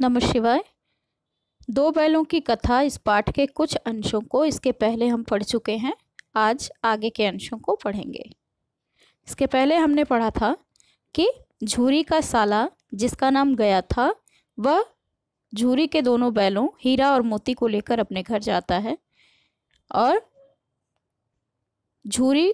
नमः शिवाय दो बैलों की कथा इस पाठ के कुछ अंशों को इसके पहले हम पढ़ चुके हैं आज आगे के अंशों को पढ़ेंगे इसके पहले हमने पढ़ा था कि झूरी का साला जिसका नाम गया था वह झूरी के दोनों बैलों हीरा और मोती को लेकर अपने घर जाता है और झूरी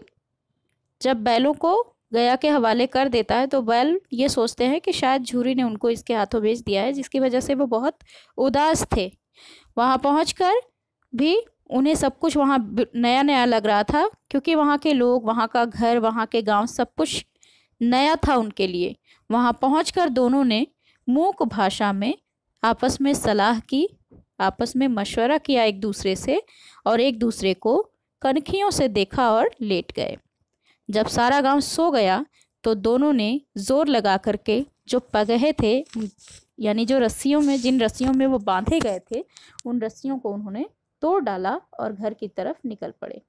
जब बैलों को गया के हवाले कर देता है तो बैल ये सोचते हैं कि शायद झूरी ने उनको इसके हाथों बेच दिया है जिसकी वजह से वो बहुत उदास थे वहाँ पहुँच भी उन्हें सब कुछ वहाँ नया नया लग रहा था क्योंकि वहाँ के लोग वहाँ का घर वहाँ के गांव सब कुछ नया था उनके लिए वहाँ पहुँच दोनों ने मूक भाषा में आपस में सलाह की आपस में मशवरा किया एक दूसरे से और एक दूसरे को कनखियों से देखा और लेट गए जब सारा गांव सो गया तो दोनों ने जोर लगा करके जो पगहे थे यानी जो रस्सियों में जिन रस्सियों में वो बांधे गए थे उन रस्सियों को उन्होंने तोड़ डाला और घर की तरफ निकल पड़े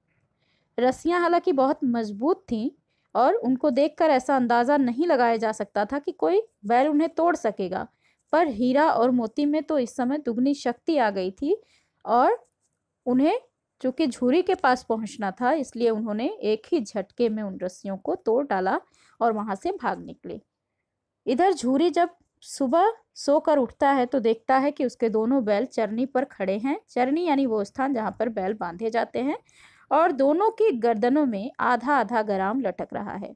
रस्सियाँ हालांकि बहुत मजबूत थीं और उनको देखकर ऐसा अंदाज़ा नहीं लगाया जा सकता था कि कोई बैल उन्हें तोड़ सकेगा पर हीरा और मोती में तो इस समय दुगनी शक्ति आ गई थी और उन्हें कि झूरी के पास पहुंचना था इसलिए उन्होंने एक ही झटके में उन रस्सियों को तोड़ डाला और वहां से भाग निकले इधर झूरी जब सुबह सोकर उठता है तो देखता है कि उसके दोनों बैल चरनी पर खड़े हैं चरनी यानी वो स्थान जहाँ पर बैल बांधे जाते हैं और दोनों की गर्दनों में आधा आधा ग्राम लटक रहा है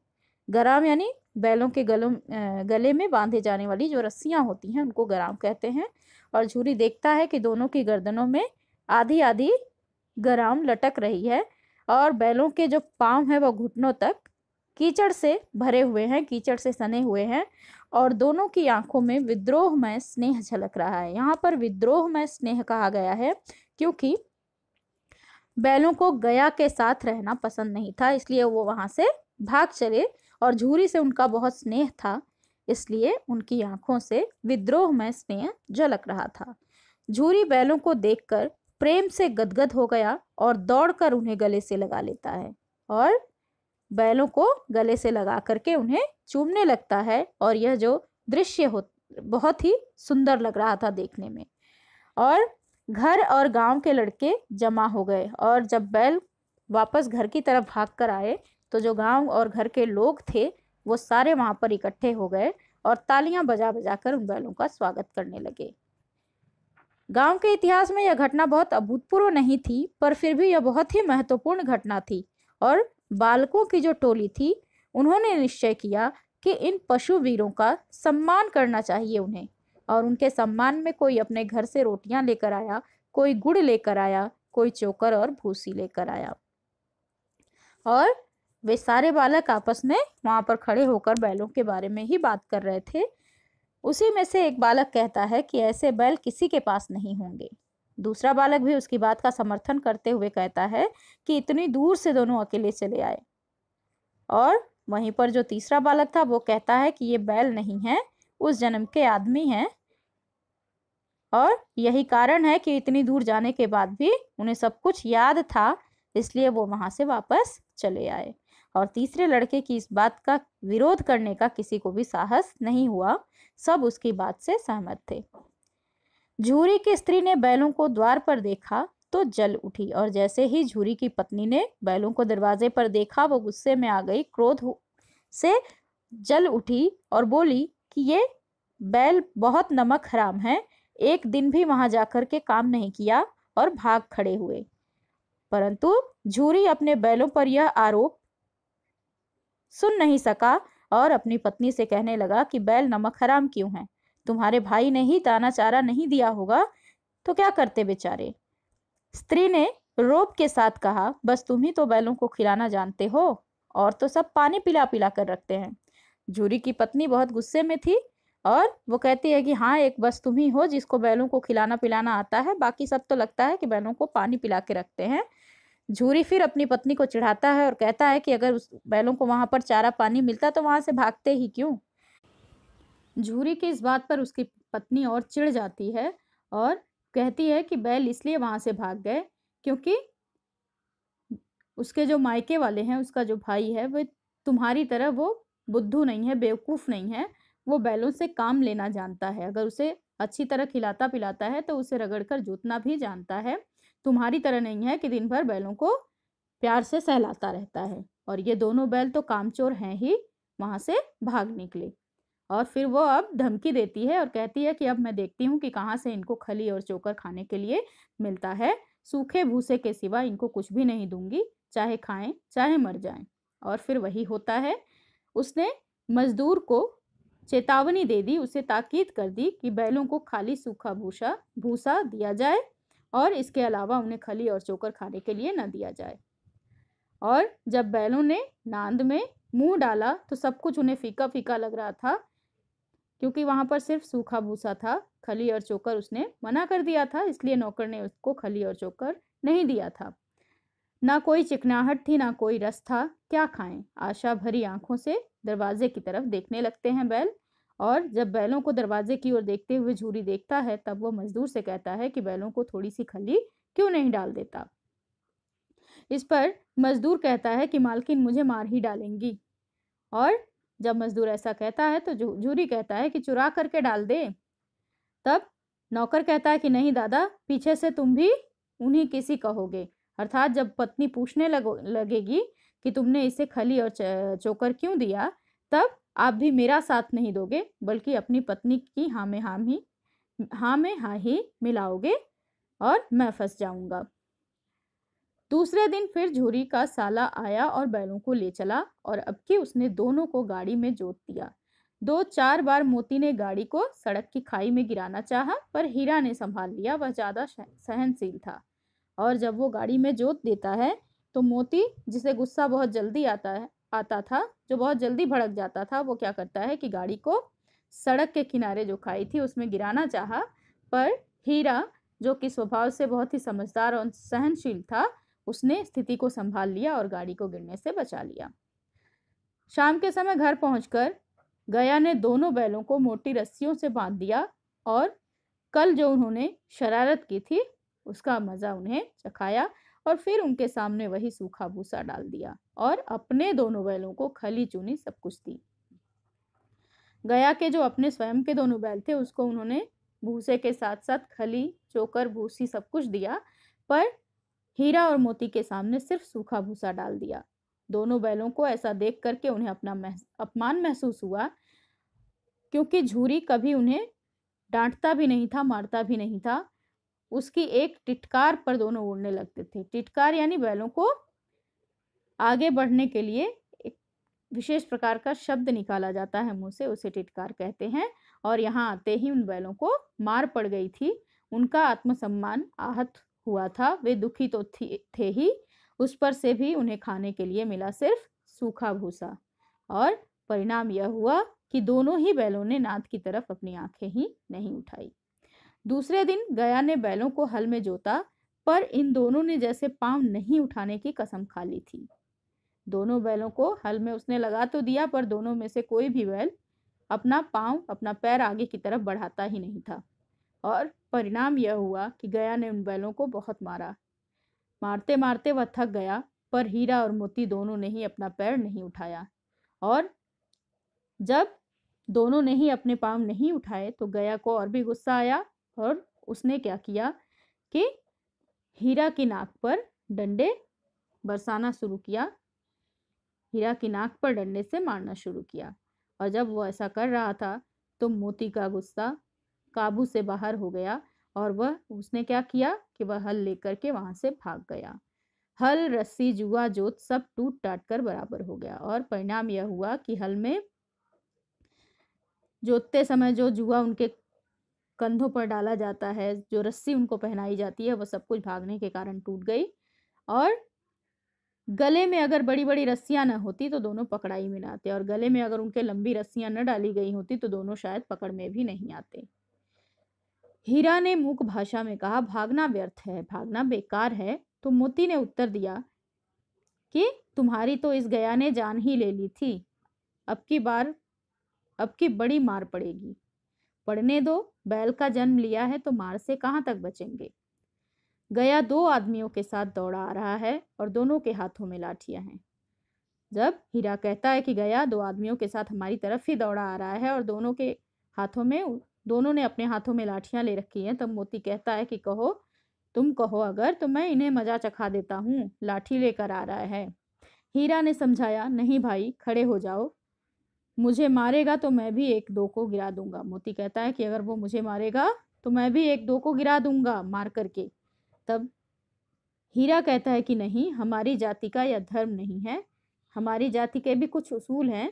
ग्राम यानी बैलों के गलों गले में बांधे जाने वाली जो रस्सियाँ होती हैं उनको ग्राम कहते हैं और झूरी देखता है कि दोनों की गर्दनों में आधी आधी गराम लटक रही है और बैलों के जो पाँव हैं वह घुटनों तक कीचड़ से भरे हुए हैं कीचड़ से सने हुए हैं और दोनों की आंखों में विद्रोहमय स्नेह झलक रहा है यहाँ पर विद्रोहमय स्नेह कहा गया है क्योंकि बैलों को गया के साथ रहना पसंद नहीं था इसलिए वो वहाँ से भाग चले और झूरी से उनका बहुत स्नेह था इसलिए उनकी आंखों से विद्रोहमय स्नेह झलक रहा था झूरी बैलों को देखकर प्रेम से गदगद हो गया और दौड़कर उन्हें गले से लगा लेता है और बैलों को गले से लगा करके उन्हें चूमने लगता है और यह जो दृश्य हो बहुत ही सुंदर लग रहा था देखने में और घर और गांव के लड़के जमा हो गए और जब बैल वापस घर की तरफ भाग कर आए तो जो गांव और घर के लोग थे वो सारे वहाँ पर इकट्ठे हो गए और तालियां बजा बजा कर उन बैलों का स्वागत करने लगे गांव के इतिहास में यह घटना बहुत अभूतपूर्व नहीं थी पर फिर भी यह बहुत ही महत्वपूर्ण घटना थी और बालकों की जो टोली थी उन्होंने निश्चय किया कि इन पशु वीरों का सम्मान करना चाहिए उन्हें और उनके सम्मान में कोई अपने घर से रोटियां लेकर आया कोई गुड़ लेकर आया कोई चोकर और भूसी लेकर आया और वे सारे बालक आपस में वहाँ पर खड़े होकर बैलों के बारे में ही बात कर रहे थे उसी में से एक बालक कहता है कि ऐसे बैल किसी के पास नहीं होंगे दूसरा बालक भी उसकी बात का समर्थन करते हुए कहता है कि इतनी दूर से दोनों अकेले चले आए और वहीं पर जो तीसरा बालक था वो कहता है कि ये बैल नहीं है उस जन्म के आदमी हैं और यही कारण है कि इतनी दूर जाने के बाद भी उन्हें सब कुछ याद था इसलिए वो वहां से वापस चले आए और तीसरे लड़के की इस बात का विरोध करने का किसी को भी साहस नहीं हुआ सब उसकी बात से सहमत थे झूरी की स्त्री ने बैलों को द्वार पर देखा तो जल उठी और जैसे ही झूरी की पत्नी ने बैलों को दरवाजे पर देखा वो गुस्से में आ गई क्रोध से जल उठी और बोली कि ये बैल बहुत नमक हराम है एक दिन भी वहां जाकर के काम नहीं किया और भाग खड़े हुए परंतु झूरी अपने बैलों पर यह आरोप सुन नहीं सका और अपनी पत्नी से कहने लगा कि बैल नमक हराम क्यों है तुम्हारे भाई ने ही दाना चारा नहीं दिया होगा तो क्या करते बेचारे स्त्री ने रोब के साथ कहा बस तुम ही तो बैलों को खिलाना जानते हो और तो सब पानी पिला पिला कर रखते हैं जूरी की पत्नी बहुत गुस्से में थी और वो कहती है कि हाँ एक बस तुम ही हो जिसको बैलों को खिलाना पिलाना आता है बाकी सब तो लगता है कि बैलों को पानी पिला के रखते हैं झूरी फिर अपनी पत्नी को चिढ़ाता है और कहता है कि अगर उस बैलों को वहाँ पर चारा पानी मिलता तो वहाँ से भागते ही क्यों झूरी की इस बात पर उसकी पत्नी और चिढ़ जाती है और कहती है कि बैल इसलिए वहाँ से भाग गए क्योंकि उसके जो मायके वाले हैं उसका जो भाई है वह तुम्हारी तरह वो बुद्धू नहीं है बेवकूफ़ नहीं है वो बैलों से काम लेना जानता है अगर उसे अच्छी तरह खिलाता पिलाता है तो उसे रगड़ कर जोतना भी जानता है तुम्हारी तरह नहीं है कि दिन भर बैलों को प्यार से सहलाता रहता है और ये दोनों बैल तो कामचोर हैं ही वहाँ से भाग निकले और फिर वो अब धमकी देती है और कहती है कि अब मैं देखती हूँ कि कहाँ से इनको खली और चोकर खाने के लिए मिलता है सूखे भूसे के सिवा इनको कुछ भी नहीं दूंगी चाहे खाएं चाहे मर जाएं और फिर वही होता है उसने मजदूर को चेतावनी दे दी उसे ताकीद कर दी कि बैलों को खाली सूखा भूसा भूसा दिया जाए और इसके अलावा उन्हें खली और चोकर खाने के लिए न दिया जाए और जब बैलों ने नांद में मुंह डाला तो सब कुछ उन्हें फीका फीका लग रहा था क्योंकि वहाँ पर सिर्फ सूखा भूसा था खली और चोकर उसने मना कर दिया था इसलिए नौकर ने उसको खली और चोकर नहीं दिया था ना कोई चिकनाहट थी ना कोई रस था क्या खाएं आशा भरी आंखों से दरवाजे की तरफ देखने लगते हैं बैल और जब बैलों को दरवाजे की ओर देखते हुए झूरी देखता है तब वो मजदूर से कहता है कि बैलों को थोड़ी सी खली क्यों नहीं डाल देता इस पर मजदूर कहता है कि मालकिन मुझे मार ही डालेंगी और जब मजदूर ऐसा कहता है तो झूरी कहता है कि चुरा करके डाल दे तब नौकर कहता है कि नहीं दादा पीछे से तुम भी उन्हीं किसी कहोगे अर्थात जब पत्नी पूछने लगो लगेगी कि तुमने इसे खली और चोकर क्यों दिया तब आप भी मेरा साथ नहीं दोगे बल्कि अपनी पत्नी की हाँ में हाँ ही हाँ में हाँ ही मिलाओगे और मैं फंस जाऊंगा दूसरे दिन फिर झूरी का साला आया और बैलों को ले चला और अब की उसने दोनों को गाड़ी में जोत दिया दो चार बार मोती ने गाड़ी को सड़क की खाई में गिराना चाहा पर हीरा ने संभाल लिया वह ज़्यादा सहनशील था और जब वो गाड़ी में जोत देता है तो मोती जिसे गुस्सा बहुत जल्दी आता है आता था जो बहुत जल्दी भड़क जाता था वो क्या करता है कि गाड़ी को सड़क के किनारे जो खाई थी उसमें गिराना चाहा पर हीरा जो कि स्वभाव से बहुत ही समझदार और सहनशील था उसने स्थिति को संभाल लिया और गाड़ी को गिरने से बचा लिया शाम के समय घर पहुंचकर गया ने दोनों बैलों को मोटी रस्सियों से बांध दिया और कल जो उन्होंने शरारत की थी उसका मज़ा उन्हें चखाया और फिर उनके सामने वही सूखा भूसा डाल दिया और अपने दोनों बैलों को खली चुनी सब कुछ दी गया के जो अपने स्वयं के दोनों बैल थे उसको उन्होंने भूसे के साथ साथ खली चोकर भूसी सब कुछ दिया पर हीरा और मोती के सामने सिर्फ सूखा भूसा डाल दिया दोनों बैलों को ऐसा देख करके उन्हें अपना महस, अपमान महसूस हुआ क्योंकि झूरी कभी उन्हें डांटता भी नहीं था मारता भी नहीं था उसकी एक टिटकार पर दोनों उड़ने लगते थे टिटकार यानी बैलों को आगे बढ़ने के लिए एक विशेष प्रकार का शब्द निकाला जाता है मुंह से उसे टिटकार कहते हैं और यहाँ आते ही उन बैलों को मार पड़ गई थी उनका आत्मसम्मान आहत हुआ था वे दुखी तो थे ही उस पर से भी उन्हें खाने के लिए मिला सिर्फ सूखा भूसा और परिणाम यह हुआ कि दोनों ही बैलों ने नाथ की तरफ अपनी आंखें ही नहीं उठाई दूसरे दिन गया ने बैलों को हल में जोता पर इन दोनों ने जैसे पाँव नहीं उठाने की कसम खा ली थी दोनों बैलों को हल में उसने लगा तो दिया पर दोनों में से कोई भी बैल अपना पाँव अपना पैर आगे की तरफ बढ़ाता ही नहीं था और परिणाम यह हुआ कि गया ने उन बैलों को बहुत मारा मारते मारते वह थक गया पर हीरा और मोती दोनों ने ही अपना पैर नहीं उठाया और जब दोनों ने ही अपने पाँव नहीं उठाए तो गया को और भी गुस्सा आया और उसने क्या किया कि हीरा की नाक पर डंडे बरसाना शुरू किया हीरा की नाक पर डंडे से मारना शुरू किया और जब वो ऐसा कर रहा था तो मोती का गुस्सा काबू से बाहर हो गया और वह उसने क्या किया कि वह हल लेकर के वहां से भाग गया हल रस्सी जुआ जोत सब टूट टाट कर बराबर हो गया और परिणाम यह हुआ कि हल में जोतते समय जो जुआ उनके कंधों पर डाला जाता है जो रस्सी उनको पहनाई जाती है वो सब कुछ भागने के कारण टूट गई और गले में अगर बड़ी बड़ी रस्सियाँ न होती तो दोनों पकड़ाई में ना आते और गले में अगर उनके लंबी रस्सियाँ न डाली गई होती तो दोनों शायद पकड़ में भी नहीं आते हीरा ने मूक भाषा में कहा भागना व्यर्थ है भागना बेकार है तो मोती ने उत्तर दिया कि तुम्हारी तो इस गया ने जान ही ले ली थी अब की बार अब की बड़ी मार पड़ेगी पढ़ने दो बैल का जन्म लिया है तो मार से कहाँ तक बचेंगे गया दो आदमियों के साथ दौड़ा आ रहा है और दोनों के हाथों में लाठियां हैं जब हीरा कहता है कि गया दो आदमियों के साथ हमारी तरफ ही दौड़ा आ रहा है और दोनों के हाथों में दोनों ने अपने हाथों में लाठियां ले रखी हैं तब तो मोती कहता है कि कहो तुम कहो अगर तो मैं इन्हें मजा चखा देता हूँ लाठी लेकर आ रहा है हीरा ने समझाया नहीं भाई खड़े हो जाओ मुझे मारेगा तो मैं भी एक दो को गिरा दूंगा मोती कहता है कि अगर वो मुझे मारेगा तो मैं भी एक दो को गिरा दूंगा मार करके तब हीरा कहता है कि नहीं हमारी जाति का यह धर्म नहीं है हमारी जाति के भी कुछ उसूल हैं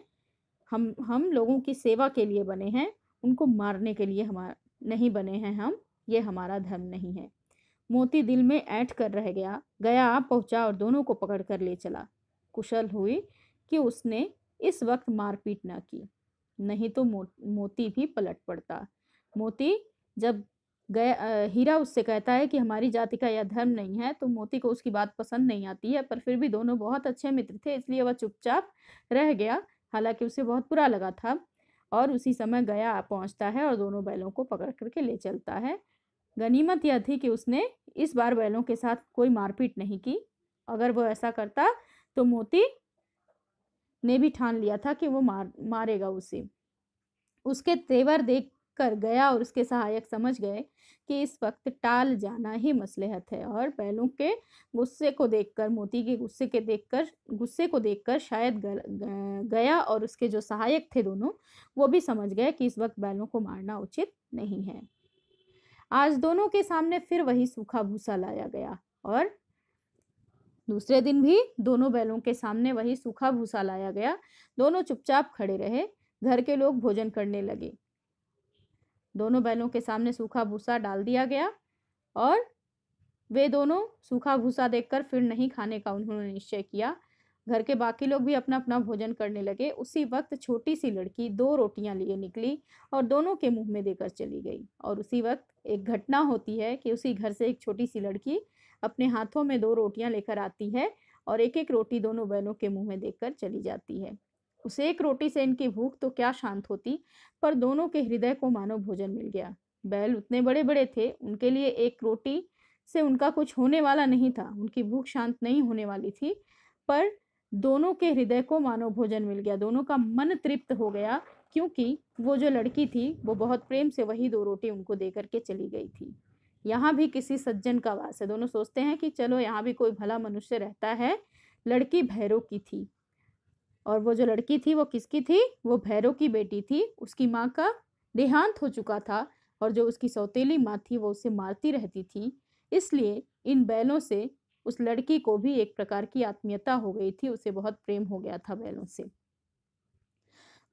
हम हम लोगों की सेवा के लिए बने हैं उनको मारने के लिए हमारा नहीं बने हैं हम ये हमारा धर्म नहीं है मोती दिल में ऐठ कर रह गया गया पहुंचा और दोनों को पकड़ कर ले चला कुशल हुई कि उसने इस वक्त मारपीट ना की नहीं तो मो, मोती भी पलट पड़ता मोती जब गया हीरा उससे कहता है कि हमारी जाति का यह धर्म नहीं है तो मोती को उसकी बात पसंद नहीं आती है पर फिर भी दोनों बहुत अच्छे मित्र थे इसलिए वह चुपचाप रह गया हालांकि उसे बहुत बुरा लगा था और उसी समय गया पहुंचता है और दोनों बैलों को पकड़ करके ले चलता है गनीमत यह थी कि उसने इस बार बैलों के साथ कोई मारपीट नहीं की अगर वो ऐसा करता तो मोती ने भी ठान लिया था कि वो मार मारेगा उसे उसके तेवर देख कर गया और उसके सहायक समझ गए कि इस वक्त टाल जाना ही मसलहत है और पहलू के गुस्से को देखकर मोती के गुस्से के देखकर गुस्से को देखकर शायद गया और उसके जो सहायक थे दोनों वो भी समझ गए कि इस वक्त बैलों को मारना उचित नहीं है आज दोनों के सामने फिर वही सूखा भूसा लाया गया और दूसरे दिन भी दोनों बैलों के सामने वही सूखा भूसा लाया गया दोनों चुपचाप खड़े रहे घर के लोग भोजन करने लगे दोनों बैलों के सामने सूखा भूसा डाल दिया गया और वे दोनों सूखा भूसा देखकर फिर नहीं खाने का उन्होंने निश्चय किया घर के बाकी लोग भी अपना अपना भोजन करने लगे उसी वक्त छोटी सी लड़की दो रोटियां लिए निकली और दोनों के मुंह में देकर चली गई और उसी वक्त एक घटना होती है कि उसी घर से एक छोटी सी लड़की अपने हाथों में दो रोटियां लेकर आती है और एक एक रोटी दोनों बैलों के मुंह में देखकर चली जाती है उस एक रोटी से इनकी भूख तो क्या शांत होती पर दोनों के हृदय को मानो भोजन मिल गया बैल उतने बड़े बड़े थे उनके लिए एक रोटी से उनका कुछ होने वाला नहीं था उनकी भूख शांत नहीं होने वाली थी पर दोनों के हृदय को मानो भोजन मिल गया दोनों का मन तृप्त हो गया क्योंकि वो जो लड़की थी वो बहुत प्रेम से वही दो रोटी उनको दे करके चली गई थी यहाँ भी किसी सज्जन का वास है दोनों सोचते हैं कि चलो यहाँ भी कोई भला मनुष्य रहता है लड़की भैरव की थी और वो जो लड़की थी वो किसकी थी वो भैरव की बेटी थी उसकी माँ का देहांत हो चुका था और जो उसकी सौतेली माँ थी वो उसे मारती रहती थी इसलिए इन बैलों से उस लड़की को भी एक प्रकार की आत्मीयता हो गई थी उसे बहुत प्रेम हो गया था बैलों से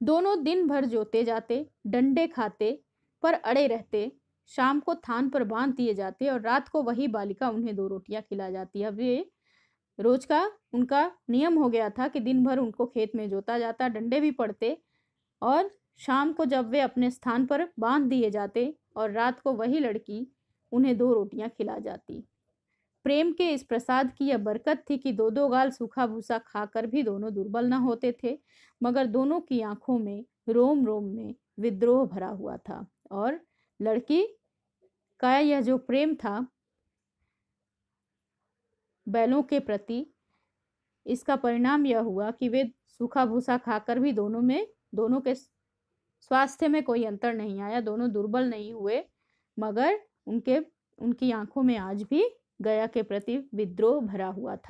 दोनों दिन भर जोते जाते डंडे खाते पर अड़े रहते शाम को थान पर बांध दिए जाते हैं और रात को वही बालिका उन्हें दो रोटियां खिला जाती है वे रोज का उनका नियम हो गया था कि दिन भर उनको खेत में जोता जाता डंडे भी पड़ते और शाम को जब वे अपने स्थान पर बांध दिए जाते और रात को वही लड़की उन्हें दो रोटियां खिला जाती प्रेम के इस प्रसाद की यह बरकत थी कि दो दो गाल सूखा भूसा खाकर भी दोनों दुर्बल न होते थे मगर दोनों की आंखों में रोम रोम में विद्रोह भरा हुआ था और लड़की का यह जो प्रेम था बैलों के प्रति इसका परिणाम यह हुआ कि वे सूखा भूसा खाकर भी दोनों में दोनों के स्वास्थ्य में कोई अंतर नहीं आया दोनों दुर्बल नहीं हुए मगर उनके उनकी आंखों में आज भी गया के प्रति विद्रोह भरा हुआ था